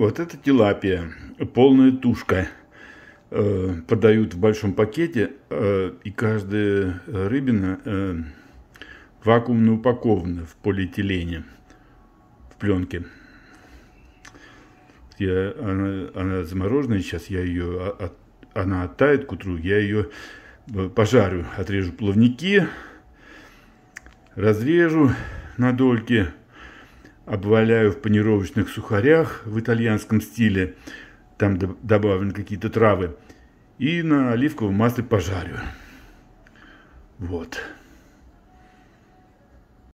Вот это тилапия, полная тушка. Э, Подают в большом пакете, э, и каждая рыбина э, вакуумно упакована в полиэтилене, в пленке. Я, она, она замороженная сейчас, я ее, а, а, она оттает к утру, я ее пожарю, отрежу плавники, разрежу на дольки, обваляю в панировочных сухарях в итальянском стиле, там добавлены какие-то травы, и на оливковом масле пожарю. Вот.